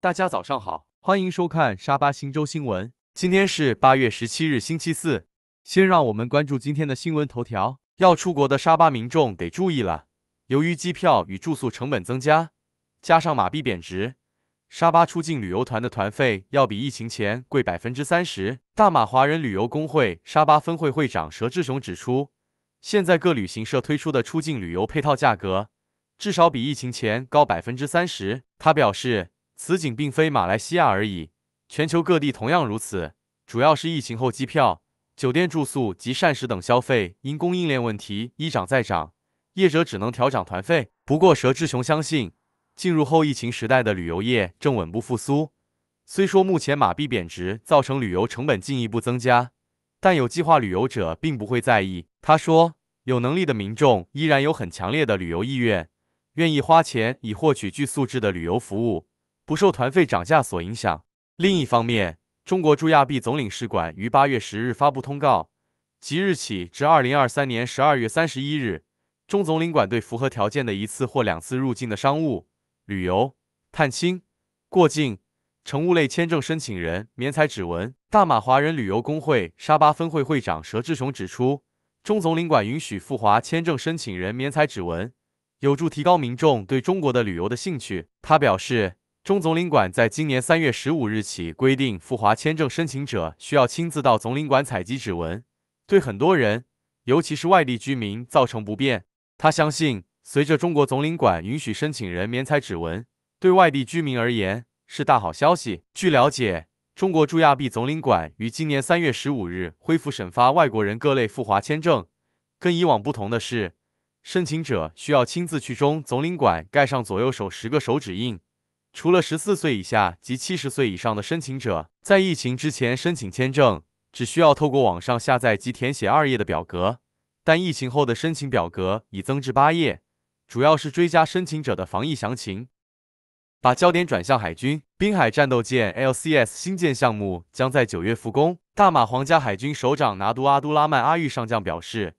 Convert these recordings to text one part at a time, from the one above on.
大家早上好，欢迎收看沙巴新州新闻。今天是八月十七日，星期四。先让我们关注今天的新闻头条：要出国的沙巴民众得注意了。由于机票与住宿成本增加，加上马币贬值，沙巴出境旅游团的团费要比疫情前贵百分之三十。大马华人旅游工会沙巴分会会长佘志雄指出，现在各旅行社推出的出境旅游配套价格至少比疫情前高百分之三十。他表示。此景并非马来西亚而已，全球各地同样如此。主要是疫情后，机票、酒店住宿及膳食等消费因供应链问题一涨再涨，业者只能调涨团费。不过，蛇志雄相信，进入后疫情时代的旅游业正稳步复苏。虽说目前马币贬值，造成旅游成本进一步增加，但有计划旅游者并不会在意。他说，有能力的民众依然有很强烈的旅游意愿，愿意花钱以获取具素质的旅游服务。不受团费涨价所影响。另一方面，中国驻亚庇总领事馆于八月十日发布通告，即日起至二零二三年十二月三十一日，中总领馆对符合条件的一次或两次入境的商务、旅游、探亲、过境、乘务类签证申请人免采指纹。大马华人旅游工会沙巴分会会长佘志雄指出，中总领馆允许赴华签证申请人免采指纹，有助提高民众对中国的旅游的兴趣。他表示。中总领馆在今年三月十五日起规定，赴华签证申请者需要亲自到总领馆采集指纹，对很多人，尤其是外地居民造成不便。他相信，随着中国总领馆允许申请人免采指纹，对外地居民而言是大好消息。据了解，中国驻亚庇总领馆于今年三月十五日恢复审发外国人各类赴华签证，跟以往不同的是，申请者需要亲自去中总领馆盖上左右手十个手指印。除了十四岁以下及七十岁以上的申请者，在疫情之前申请签证，只需要透过网上下载及填写二页的表格。但疫情后的申请表格已增至八页，主要是追加申请者的防疫详情。把焦点转向海军，滨海战斗舰 LCS 新建项目将在九月复工。大马皇家海军首长拿督阿都拉曼阿玉上将表示，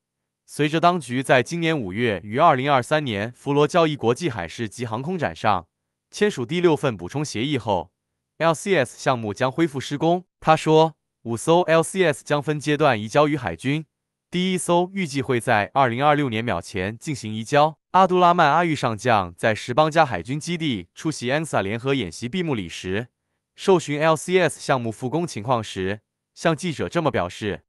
随着当局在今年五月于二零二三年佛罗交易国际海事及航空展上。签署第六份补充协议后，LCS 项目将恢复施工。他说，五艘 LCS 将分阶段移交于海军，第一艘预计会在2026年秒前进行移交。阿杜拉曼阿玉上将在什邦加海军基地出席 ANSA 联合演习闭幕礼时，受询 LCS 项目复工情况时，向记者这么表示。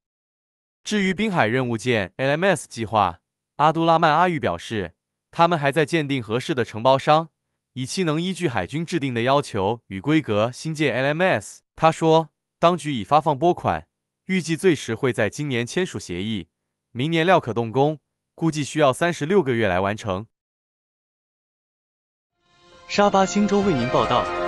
至于滨海任务舰 LMS 计划，阿杜拉曼阿玉表示，他们还在鉴定合适的承包商。以期能依据海军制定的要求与规格新建 LMS。他说，当局已发放拨款，预计最迟会在今年签署协议，明年料可动工，估计需要三十六个月来完成。沙巴星洲为您报道。